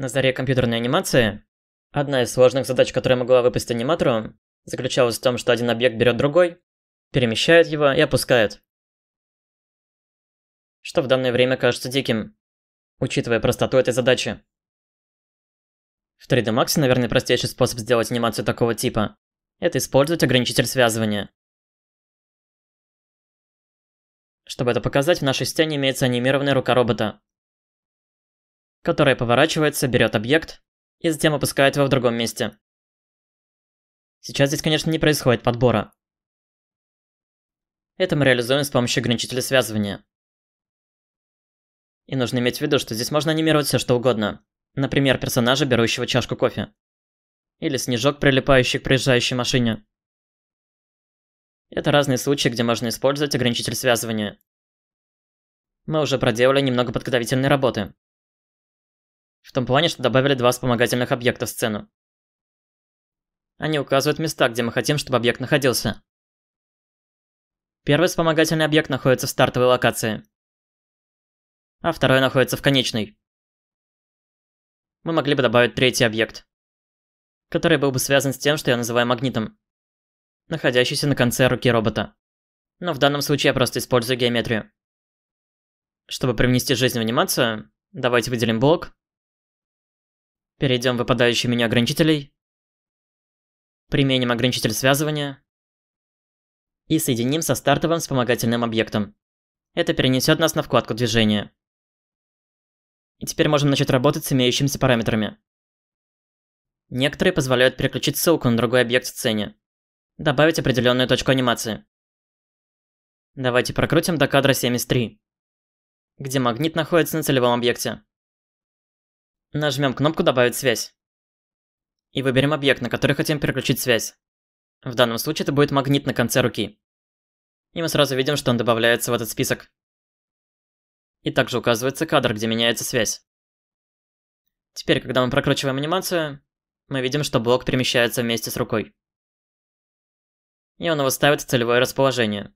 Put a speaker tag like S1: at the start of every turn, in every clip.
S1: На заре компьютерной анимации одна из сложных задач, которая могла выпасть аниматору, заключалась в том, что один объект берет другой, перемещает его и опускает. Что в данное время кажется диким, учитывая простоту этой задачи. В 3D Max, наверное, простейший способ сделать анимацию такого типа – это использовать ограничитель связывания. Чтобы это показать, в нашей стене имеется анимированная рука робота, которая поворачивается, берет объект и затем опускает его в другом месте. Сейчас здесь, конечно, не происходит подбора. Это мы реализуем с помощью ограничителя связывания. И нужно иметь в виду, что здесь можно анимировать все что угодно. Например, персонажа, берущего чашку кофе. Или снежок, прилипающий к проезжающей машине. Это разные случаи, где можно использовать ограничитель связывания. Мы уже проделали немного подготовительной работы, в том плане, что добавили два вспомогательных объекта в сцену. Они указывают места, где мы хотим, чтобы объект находился. Первый вспомогательный объект находится в стартовой локации, а второй находится в конечной. Мы могли бы добавить третий объект, который был бы связан с тем, что я называю магнитом, находящийся на конце руки робота. Но в данном случае я просто использую геометрию. Чтобы привнести жизнь в анимацию, давайте выделим блок Перейдем в выпадающее меню ограничителей. Применим ограничитель связывания. И соединим со стартовым вспомогательным объектом. Это перенесет нас на вкладку движения. И теперь можем начать работать с имеющимися параметрами. Некоторые позволяют переключить ссылку на другой объект в сцене. Добавить определенную точку анимации. Давайте прокрутим до кадра 73, где магнит находится на целевом объекте. Нажмем кнопку «Добавить связь». И выберем объект, на который хотим переключить связь. В данном случае это будет магнит на конце руки. И мы сразу видим, что он добавляется в этот список. И также указывается кадр, где меняется связь. Теперь, когда мы прокручиваем анимацию, мы видим, что блок перемещается вместе с рукой. И он его ставит в целевое расположение.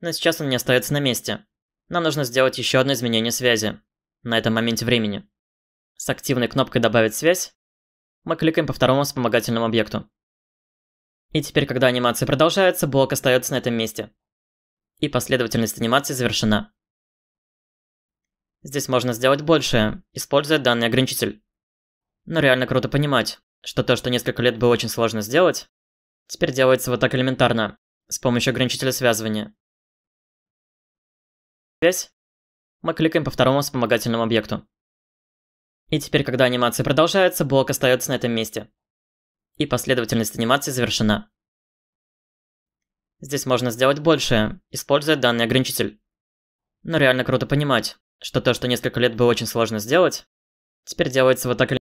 S1: Но сейчас он не остается на месте. Нам нужно сделать еще одно изменение связи на этом моменте времени. С активной кнопкой «Добавить связь» мы кликаем по второму вспомогательному объекту. И теперь, когда анимация продолжается, блок остается на этом месте. И последовательность анимации завершена. Здесь можно сделать большее, используя данный ограничитель. Но реально круто понимать, что то, что несколько лет было очень сложно сделать, теперь делается вот так элементарно, с помощью ограничителя связывания. Связь. Мы кликаем по второму вспомогательному объекту. И теперь, когда анимация продолжается, блок остается на этом месте. И последовательность анимации завершена. Здесь можно сделать большее, используя данный ограничитель. Но реально круто понимать, что то, что несколько лет было очень сложно сделать, теперь делается вот так или